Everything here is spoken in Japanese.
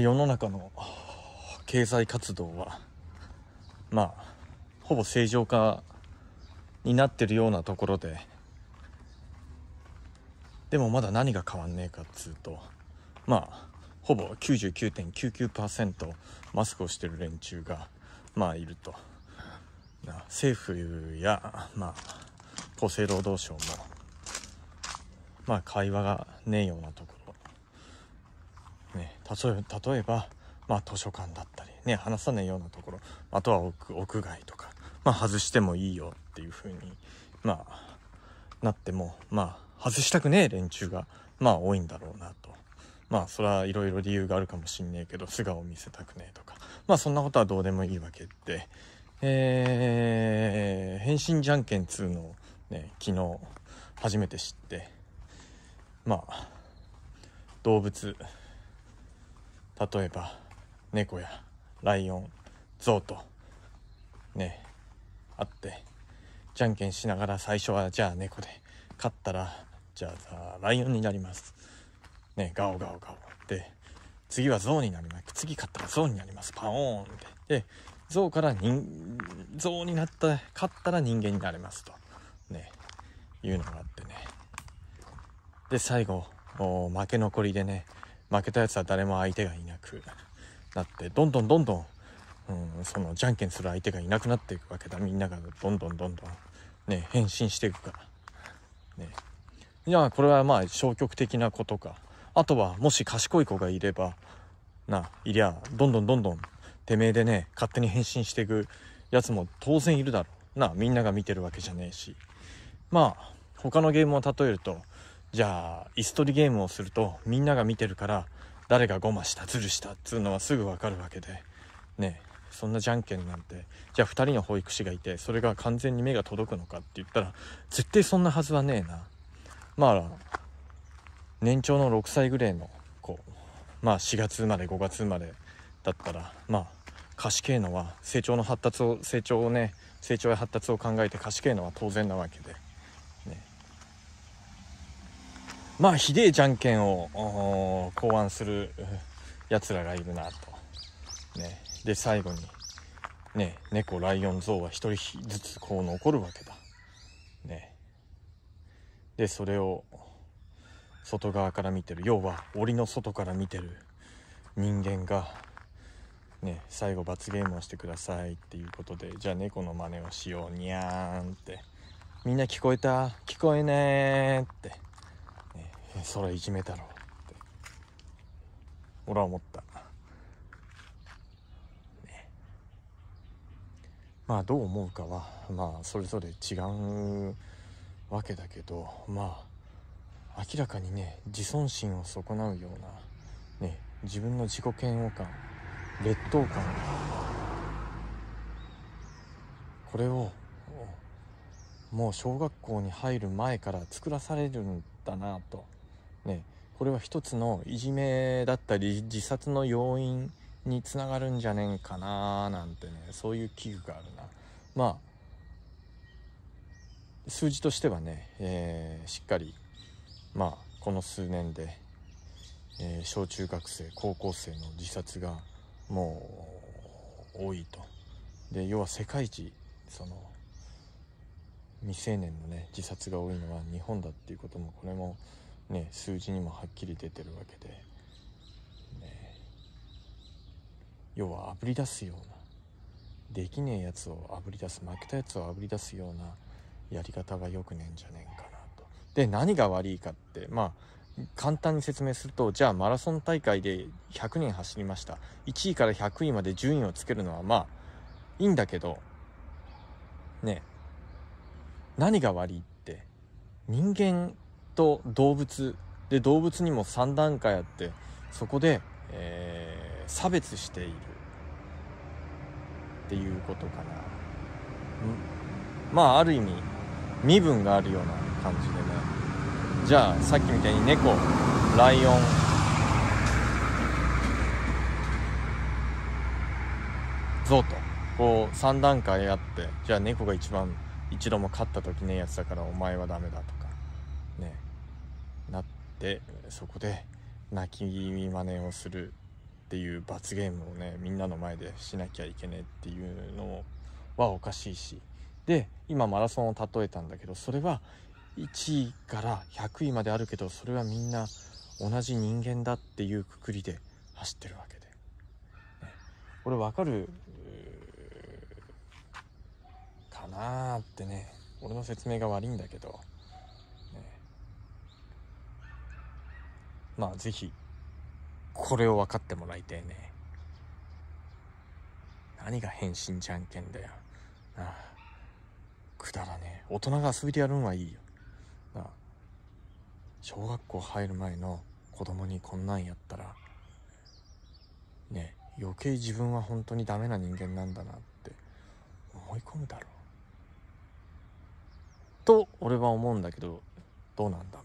世の中の経済活動はまあほぼ正常化になってるようなところででもまだ何が変わんねえかっつうとまあほぼ99.99%マスクをしてる連中がまあいると政府やまあ厚生労働省もまあ会話がねえようなところ例えば、まあ、図書館だったりね話さないようなところあとは屋外とか、まあ、外してもいいよっていうふうにまあなってもまあ外したくねえ連中がまあ多いんだろうなと。まあそれはいろいろ理由があるかもしんねえけど素顔を見せたくねえとかまあそんなことはどうでもいいわけでえー、変身じゃんけん2のね昨日初めて知ってまあ動物例えば猫やライオンゾウとねあってじゃんけんしながら最初はじゃあ猫で勝ったらじゃあライオンになりますねガオガオガオで次はゾウになります次勝ったらゾウになりますパオーンってでゾウから人象になった勝ったら人間になれますとねいうのがあってねで最後負け残りでね負けたやつは誰も相手がいなくなってどんどんどんどん、うん、そのじゃんけんする相手がいなくなっていくわけだみんながどんどんどんどんね変身していくからねゃあこれはまあ消極的なことかあとはもし賢い子がいればないりゃどんどんどんどんてめえでね勝手に変身していくやつも当然いるだろうなみんなが見てるわけじゃねえしまあ他のゲームを例えるとじゃあ、椅子取りゲームをすると、みんなが見てるから、誰がゴマした、ズルしたっつうのはすぐわかるわけで、ねえ、そんなじゃんけんなんて、じゃあ2人の保育士がいて、それが完全に目が届くのかって言ったら、絶対そんなはずはねえな。まあ、年長の6歳ぐらいの子、まあ4月生まれ、5月生まれだったら、まあ、可視系のは成長の発達を、成長をね、成長や発達を考えて可視系のは当然なわけで。まあひでえじゃんけんを考案するやつらがいるなと。ね、で最後に、ね、猫ライオンゾウは一人ずつこう残るわけだ。ね、でそれを外側から見てる要は檻の外から見てる人間が、ね、最後罰ゲームをしてくださいっていうことでじゃあ猫の真似をしようにゃーんってみんな聞こえた聞こえねーって。それいじめだろうって俺は思ったねまあどう思うかはまあそれぞれ違うわけだけどまあ明らかにね自尊心を損なうようなね自分の自己嫌悪感劣等感これをもう小学校に入る前から作らされるんだなとね、これは一つのいじめだったり自殺の要因につながるんじゃねえかななんてね、そういう危惧があるな。まあ、数字としてはね、えー、しっかり、まあ、この数年で、えー、小中学生、高校生の自殺がもう多いと。で、要は世界一、その、未成年のね、自殺が多いのは日本だっていうことも、これも、ね、数字にもはっきり出てるわけで、ね、要はあぶり出すようなできねえやつをあぶり出す負けたやつをあぶり出すようなやり方がよくねえんじゃねえかなと。で何が悪いかってまあ簡単に説明するとじゃあマラソン大会で100人走りました1位から100位まで順位をつけるのはまあいいんだけどね何が悪いって人間と動物で動物にも3段階あってそこで、えー、差別しているっていうことかなまあある意味身分があるような感じでねじゃあさっきみたいに猫ライオンゾウとこう3段階あってじゃあ猫が一番一度も飼った時ねえやつだからお前はダメだとかねでそこで泣き気味真似をするっていう罰ゲームをねみんなの前でしなきゃいけねえっていうのはおかしいしで今マラソンを例えたんだけどそれは1位から100位まであるけどそれはみんな同じ人間だっていうくくりで走ってるわけで、ね、れわかるかなーってね俺の説明が悪いんだけど。まあ是非これを分かってもらいたいね何が変身じゃんけんだよなあくだらねえ大人が遊びでやるんはいいよなあ小学校入る前の子供にこんなんやったらねえ余計自分は本当にダメな人間なんだなって思い込むだろうと俺は思うんだけどどうなんだ